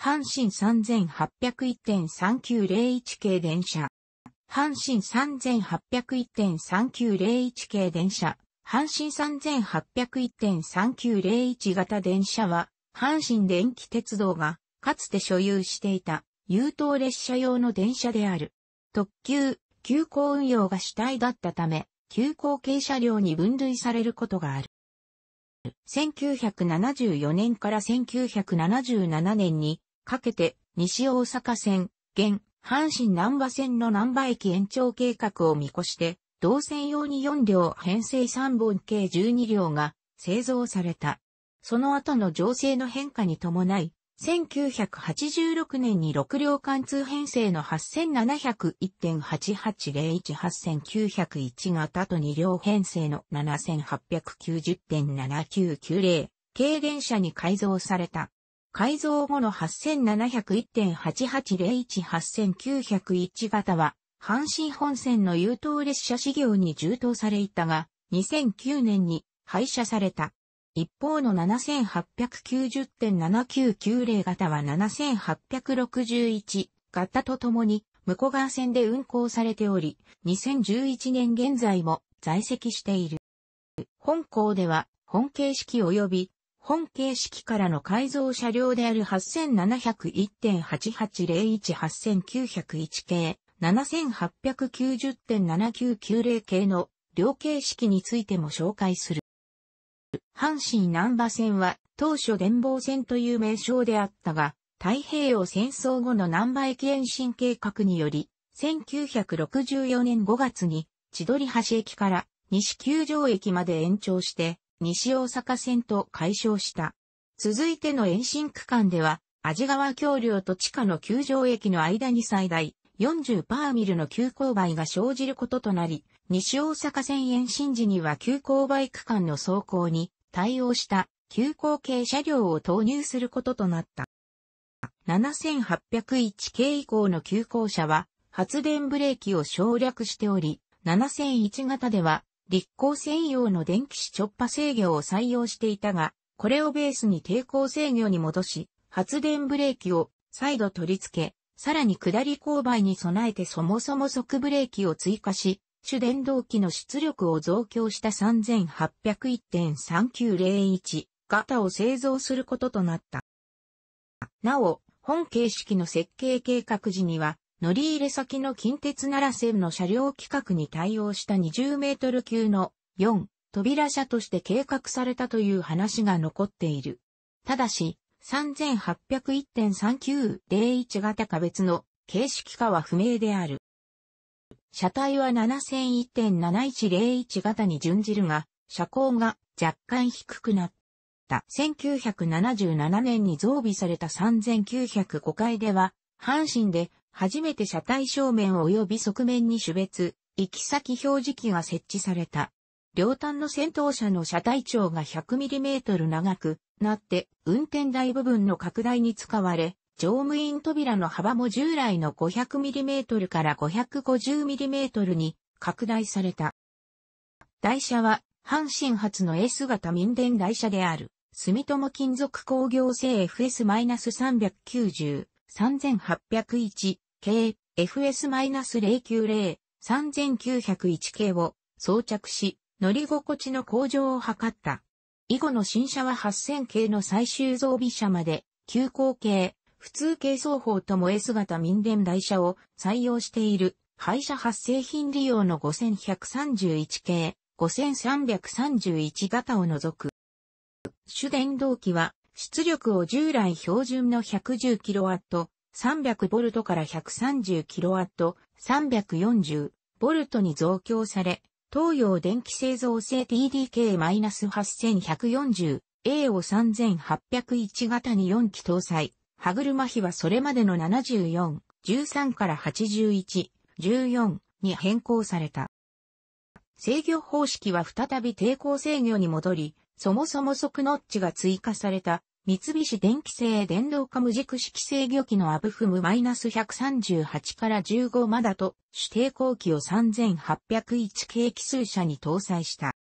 阪神3801.3901系電車。阪神3801.3901系電車。阪神3801.3901型電車は、阪神電気鉄道が、かつて所有していた、優等列車用の電車である。特急、急行運用が主体だったため、急行系車両に分類されることがある。1974年から1977年にかけて、西大阪線、現、阪神南波線の南波駅延長計画を見越して、同線用に4両編成3本計12両が製造された。その後の情勢の変化に伴い、1986年に6両貫通編成の8701.88018901型と2両編成の7890.7990軽電車に改造された。改造後の8701.88018901型は、阪神本線の優等列車事業に充当されいたが、2009年に廃車された。一方の7890.7990型は7861型とともに、向川線で運行されており、2011年現在も在籍している。本校では、本形式及び本形式からの改造車両である8701.88018901系、7890.7990系の両形式についても紹介する。阪神南波線は当初電防線という名称であったが、太平洋戦争後の南波駅延伸計画により、1964年5月に千鳥橋駅から西九条駅まで延長して、西大阪線と解消した。続いての延伸区間では、味川橋梁と地下の球場駅の間に最大40パーミルの急勾配が生じることとなり、西大阪線延伸時には急勾配区間の走行に対応した急行系車両を投入することとなった。7801系以降の急行車は発電ブレーキを省略しており、7001型では立候専用の電気子直波制御を採用していたが、これをベースに抵抗制御に戻し、発電ブレーキを再度取り付け、さらに下り勾配に備えてそもそも速ブレーキを追加し、主電動機の出力を増強した3801.3901型を製造することとなった。なお、本形式の設計計画時には、乗り入れ先の近鉄奈良線の車両規格に対応した20メートル級の4扉車として計画されたという話が残っている。ただし、3801.3901型か別の形式化は不明である。車体は7001.7101型に準じるが、車高が若干低くなった。1977年に増備された3905回では、阪神で初めて車体正面及び側面に種別、行き先表示器が設置された。両端の先頭車の車体長が 100mm 長くなって運転台部分の拡大に使われ、乗務員扉の幅も従来の 500mm から 550mm に拡大された。台車は阪神発の S 型民電台車である住友金属工業製 FS-390 3801系 FS-090、3901系を装着し、乗り心地の向上を図った。以後の新車は8000系の最終増備車まで、急行系、普通系双方とも S 型民電台車を採用している、廃車発生品利用の5131系、5331型を除く。主電動機は出力を従来標準の 110kW、300V から 130kW、340V に増強され、東洋電気製造製 TDK-8140A を3801型に4機搭載。歯車比はそれまでの74、13から81、14に変更された。制御方式は再び抵抗制御に戻り、そもそも即ノッチが追加された三菱電機製電動化無軸式制御機のアブフム -138 から15まだと指定後期を3801系奇数車に搭載した。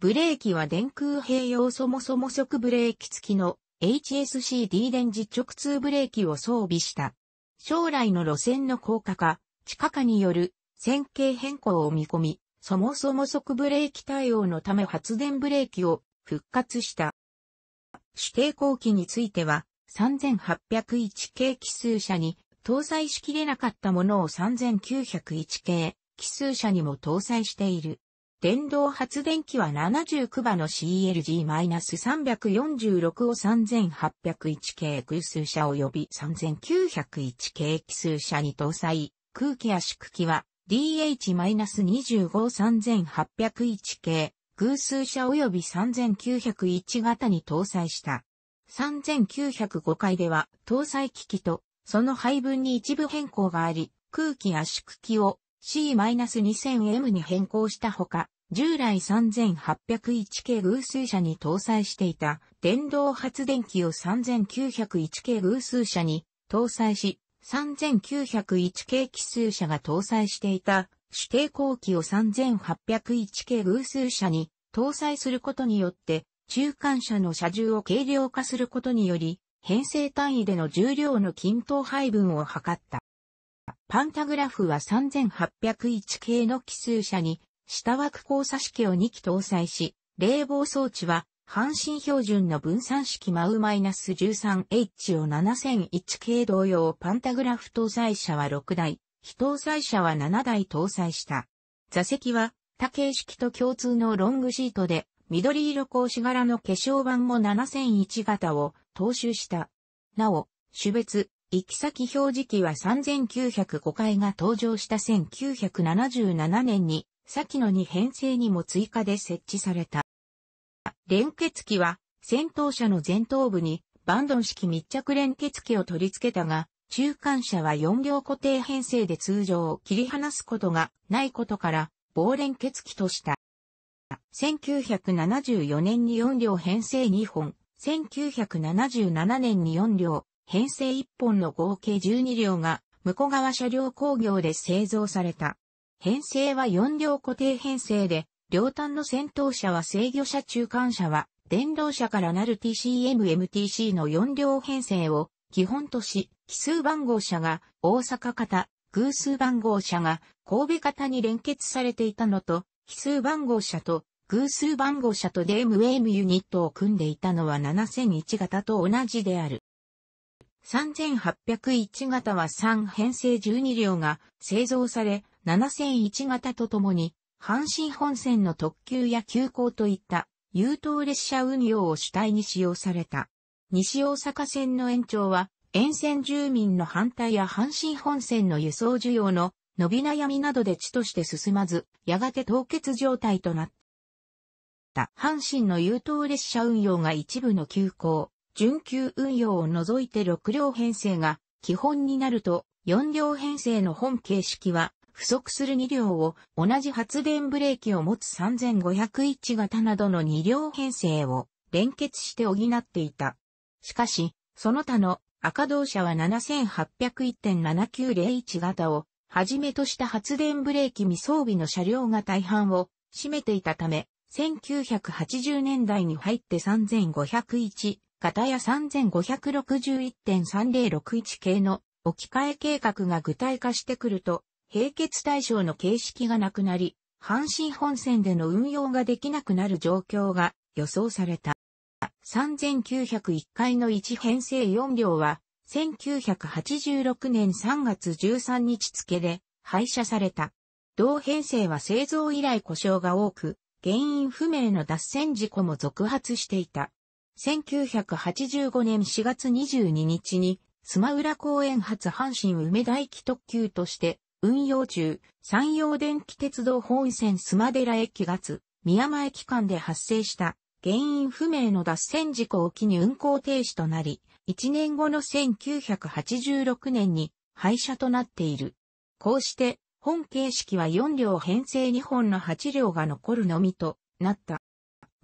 ブレーキは電空併用そもそも速ブレーキ付きの HSCD 電磁直通ブレーキを装備した。将来の路線の高架化、地下化による線形変更を見込み、そもそも速ブレーキ対応のため発電ブレーキを復活した。指定後期については、3801系奇数車に搭載しきれなかったものを3901系奇数車にも搭載している。電動発電機は79馬の CLG-346 を3801系偶数車及び3901系奇数車に搭載。空気圧縮機は DH-25-3801 系偶数車及び3901型に搭載した。3905回では搭載機器とその配分に一部変更があり、空気圧縮機を C-2000M に変更したほか、従来3801系偶数車に搭載していた電動発電機を3901系偶数車に搭載し、3901系奇数車が搭載していた指定後期を3801系偶数車に搭載することによって、中間車の車重を軽量化することにより、編成単位での重量の均等配分を図った。パンタグラフは3801系の奇数車に、下枠交差式を2機搭載し、冷房装置は、半身標準の分散式マウマイナス -13H を7001系同様パンタグラフ搭載車は6台、非搭載車は7台搭載した。座席は多形式と共通のロングシートで、緑色格子柄の化粧板も7001型を踏襲した。なお、種別、行き先表示機は3905回が登場した1977年に、先の2編成にも追加で設置された。連結機は、戦闘車の前頭部にバンドン式密着連結機を取り付けたが、中間車は4両固定編成で通常を切り離すことがないことから、棒連結機とした。1974年に4両編成2本、1977年に4両、編成1本の合計12両が、向川車両工業で製造された。編成は4両固定編成で、両端の先頭車は制御車中間車は、電動車からなる TCM-MTC の4両編成を基本都市、奇数番号車が大阪型、偶数番号車が神戸型に連結されていたのと、奇数番号車と偶数番号車と DMM ユニットを組んでいたのは7001型と同じである。3801型は3編成12両が製造され、7001型とともに、阪神本線の特急や急行といった、優等列車運用を主体に使用された。西大阪線の延長は、沿線住民の反対や阪神本線の輸送需要の伸び悩みなどで地として進まず、やがて凍結状態となった。阪神の優等列車運用が一部の急行、準急運用を除いて6両編成が基本になると、4両編成の本形式は、不足する2両を同じ発電ブレーキを持つ3501型などの2両編成を連結して補っていた。しかし、その他の赤同車は7801.7901型をはじめとした発電ブレーキ未装備の車両が大半を占めていたため、1980年代に入って3501型や3561.3061系の置き換え計画が具体化してくると、並結対象の形式がなくなり、阪神本線での運用ができなくなる状況が予想された。3901回の1編成4両は、1986年3月13日付で廃車された。同編成は製造以来故障が多く、原因不明の脱線事故も続発していた。1985年4月22日に、スマウラ公園発阪神梅田駅特急として、運用中、山陽電気鉄道本線須磨寺駅月、宮間駅間で発生した原因不明の脱線事故を機に運行停止となり、1年後の1986年に廃車となっている。こうして、本形式は4両編成2本の8両が残るのみとなった。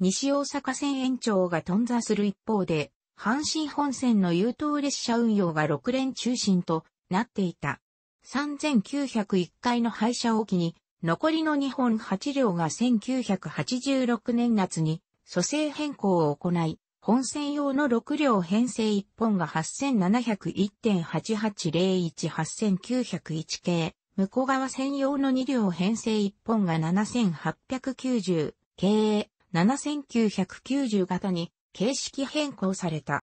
西大阪線延長が頓挫する一方で、阪神本線の優等列車運用が6連中心となっていた。3901回の廃車を機に、残りの2本8両が1986年夏に組成変更を行い、本線用の6両編成1本が8701.88018901系、向こう側専用の2両編成1本が7890系、7990型に形式変更された。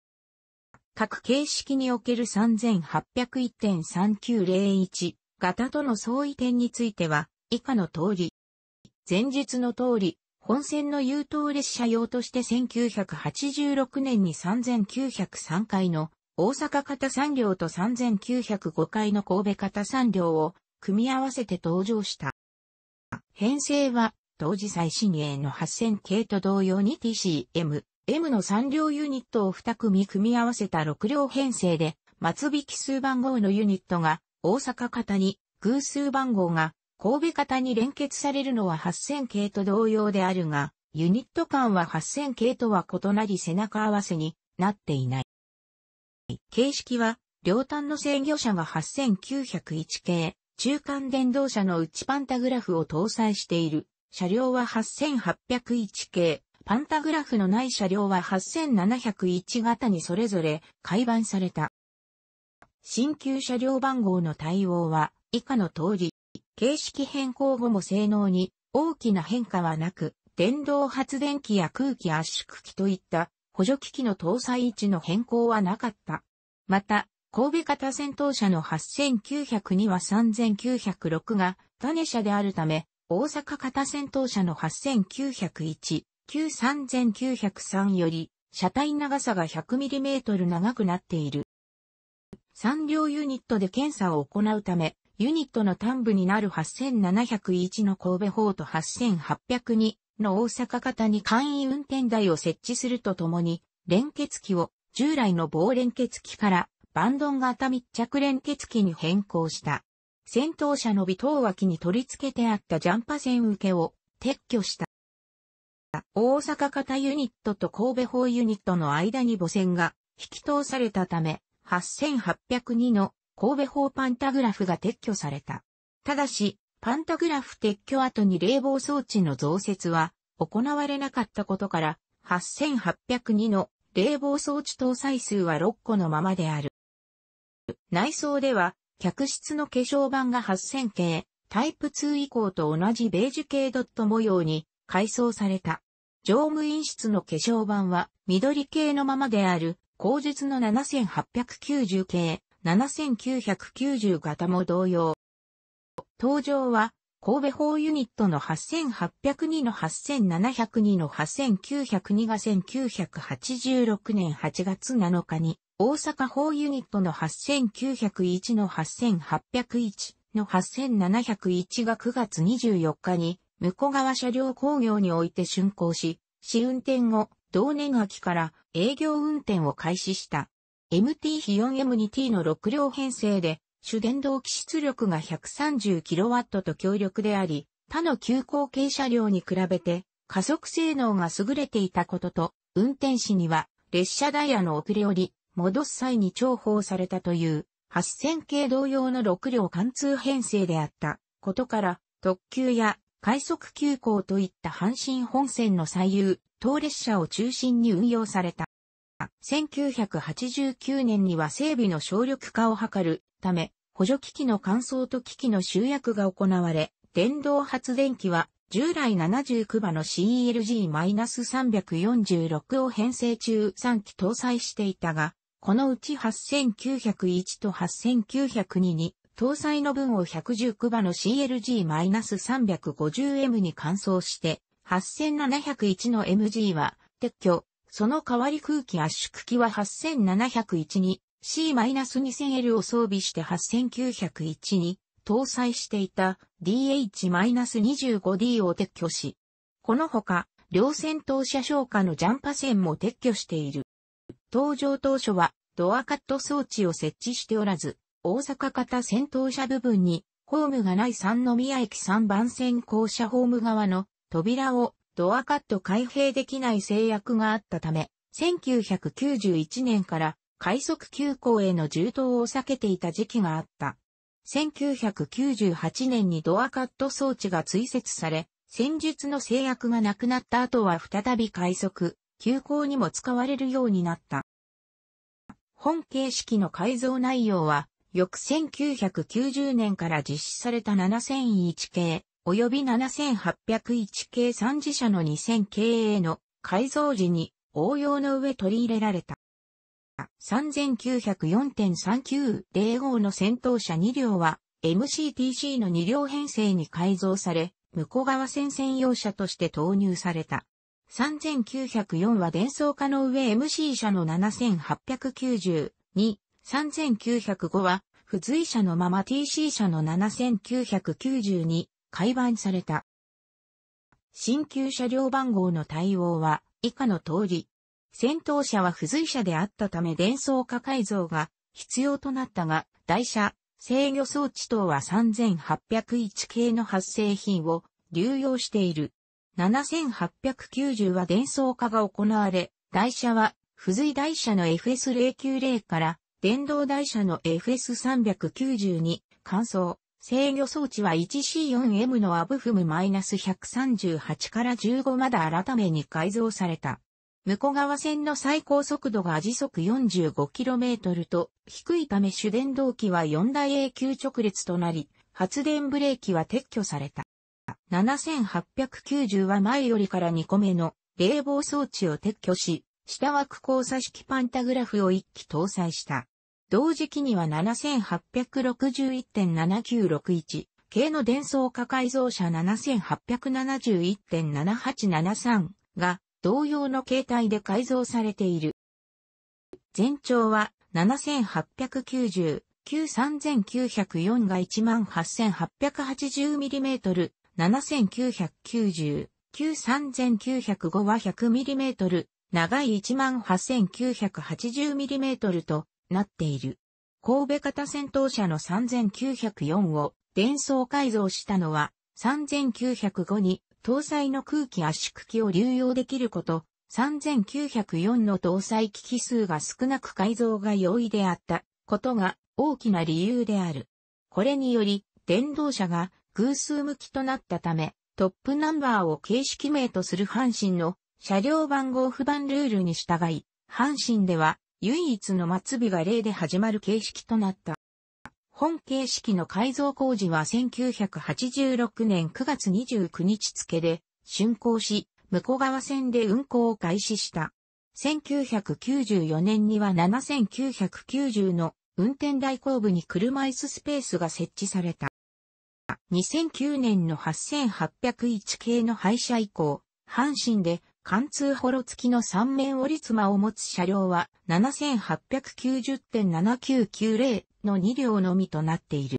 各形式における3801.3901型との相違点につ以下の通り。前述の通り、本線の優等列車用として1986年に3903回の大阪型3両と3905回の神戸型3両を組み合わせて登場した。編成は当時最新鋭の8000系と同様に TCM、M の3両ユニットを2組組み合わせた6両編成で、末引奇数番号のユニットが大阪型に偶数番号が神戸型に連結されるのは8000系と同様であるが、ユニット間は8000系とは異なり背中合わせになっていない。形式は、両端の制御車が8901系、中間電動車の内パンタグラフを搭載している。車両は8801系、パンタグラフのない車両は8701型にそれぞれ改版された。新旧車両番号の対応は以下の通り、形式変更後も性能に大きな変化はなく、電動発電機や空気圧縮機といった補助機器の搭載位置の変更はなかった。また、神戸型戦闘車の8900には3906が種車であるため、大阪型戦闘車の8901、93903より、車体長さが 100mm 長くなっている。産業ユニットで検査を行うため、ユニットの端部になる8701の神戸法と8802の大阪型に簡易運転台を設置するとともに、連結機を従来の棒連結機からバンドン型密着連結機に変更した。先頭車の尾頭脇に取り付けてあったジャンパ線受けを撤去した。大阪型ユニットと神戸法ユニットの間に母線が引き通されたため、8802の神戸方パンタグラフが撤去された。ただし、パンタグラフ撤去後に冷房装置の増設は行われなかったことから、8802の冷房装置搭載数は6個のままである。内装では、客室の化粧板が8000系、タイプ2以降と同じベージュ系ドット模様に改装された。乗務員室の化粧板は緑系のままである、後述の7890系、7990型も同様。登場は、神戸砲ユニットの8802の8702の8902が1986年8月7日に、大阪砲ユニットの8901の8801の8701が9月24日に、向川車両工業において竣工し、試運転後、同年秋から営業運転を開始した。MT 4M2T の6両編成で、主電動機出力が 130kW と強力であり、他の急行系車両に比べて加速性能が優れていたことと、運転士には列車ダイヤの遅れより戻す際に重宝されたという8000系同様の6両貫通編成であったことから特急や快速急行といった阪神本線の最優、当列車を中心に運用された。1989年には整備の省力化を図るため、補助機器の乾燥と機器の集約が行われ、電動発電機は従来79馬の CLG-346 を編成中3機搭載していたが、このうち8901と8902に搭載の分を119馬の CLG-350M に換装して、8701の MG は撤去、その代わり空気圧縮機は8701に C-2000L を装備して8901に搭載していた DH-25D を撤去し、このほか両戦闘車消火のジャンパ線も撤去している。登場当初はドアカット装置を設置しておらず、大阪型戦闘車部分にホームがない三宮駅三番線校舎ホーム側の扉をドアカット開閉できない制約があったため、1991年から快速急行への充当を避けていた時期があった。1998年にドアカット装置が追設され、戦術の制約がなくなった後は再び快速、急行にも使われるようになった。本形式の改造内容は、翌1990年から実施された7001系、及び7801系3次車の2000系への改造時に応用の上取り入れられた。3904.3905の戦闘車2両は MCTC の2両編成に改造され、向こう側戦専用車として投入された。3904は伝送化の上 MC 車の7892、3905は付随車のまま TC 車の7992、改版された。新旧車両番号の対応は以下の通り、先頭車は付随車であったため伝送化改造が必要となったが、台車、制御装置等は3801系の発生品を流用している。7890は伝送化が行われ、台車は付随台車の FS090 から電動台車の f s 3 9に乾燥、制御装置は 1C4M のアブフム -138 から15まで改めに改造された。向こう側線の最高速度が時速 45km と低いため主電動機は4台永久直列となり、発電ブレーキは撤去された。7890は前よりから2個目の冷房装置を撤去し、下は空交差式パンタグラフを1機搭載した。同時期には7861.7961系の伝送化改造車7871.7873が同様の形態で改造されている。全長は7890、93904が 18880mm、7990、93905は 100mm、長い 18980mm となっている。神戸型戦闘車の3904を伝送改造したのは3905に搭載の空気圧縮機を流用できること、3904の搭載機器数が少なく改造が容易であったことが大きな理由である。これにより電動車が偶数向きとなったためトップナンバーを形式名とする阪神の車両番号不番ルールに従い、阪神では唯一の末尾が例で始まる形式となった。本形式の改造工事は1986年9月29日付で竣工し、向こう側線で運行を開始した。1994年には7990の運転台後部に車椅子スペースが設置された。2009年の8801系の廃車以降、阪神で貫通ホロ付きの3面折り妻を持つ車両は7890.7990の2両のみとなっている。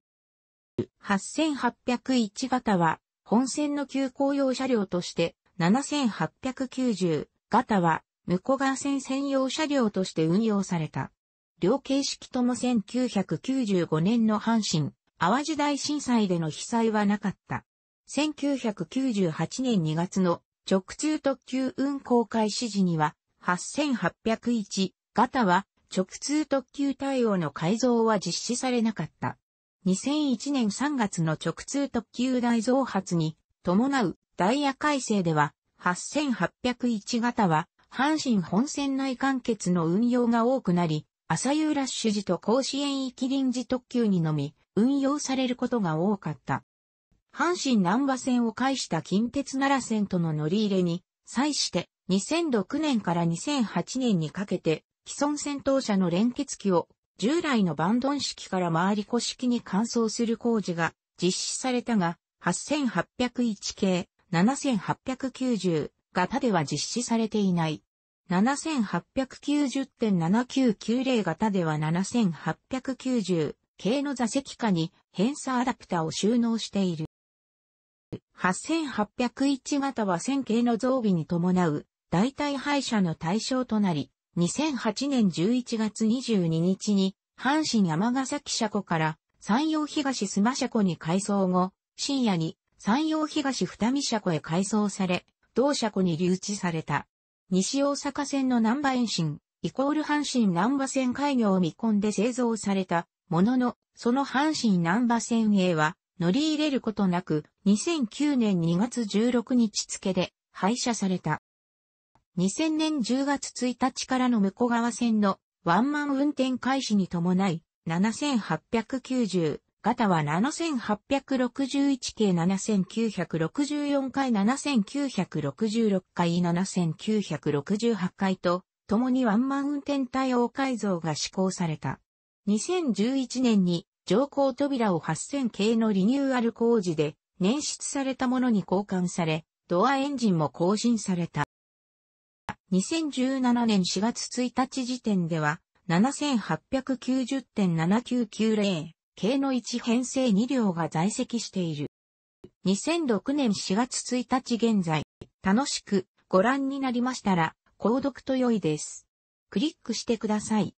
8801型は本線の急行用車両として、7890型は向こう側線専用車両として運用された。両形式とも1995年の阪神、淡路大震災での被災はなかった。1998年2月の直通特急運行開始時には、8801型は直通特急対応の改造は実施されなかった。2001年3月の直通特急大増発に伴うダイヤ改正では、8801型は阪神本線内完結の運用が多くなり、朝夕ラッシュ時と甲子園駅臨時特急にのみ運用されることが多かった。阪神南波線を介した近鉄奈良線との乗り入れに、際して2006年から2008年にかけて、既存戦闘車の連結機を従来のバンドン式から回り古式に換装する工事が実施されたが、8801系、7890型では実施されていない。7890.7990型では7890系の座席下に変差アダプタを収納している。8801型は線形の増備に伴う代替廃車の対象となり、2008年11月22日に阪神山ヶ崎車庫から山陽東須磨車庫に改装後、深夜に山陽東二見車庫へ改装され、同車庫に留置された。西大阪線の南波延伸、イコール阪神南波線開業を見込んで製造されたものの、その阪神南波線へは乗り入れることなく、2009年2月16日付で廃車された。2000年10月1日からの向川線のワンマン運転開始に伴い、7890型は7861系7964回7966回7968回と、共にワンマン運転対応改造が施行された。2011年に乗降扉を8000系のリニューアル工事で捻出されたものに交換され、ドアエンジンも更新された。2017年4月1日時点では、7890.7990系の1編成2両が在籍している。2006年4月1日現在、楽しくご覧になりましたら、購読と良いです。クリックしてください。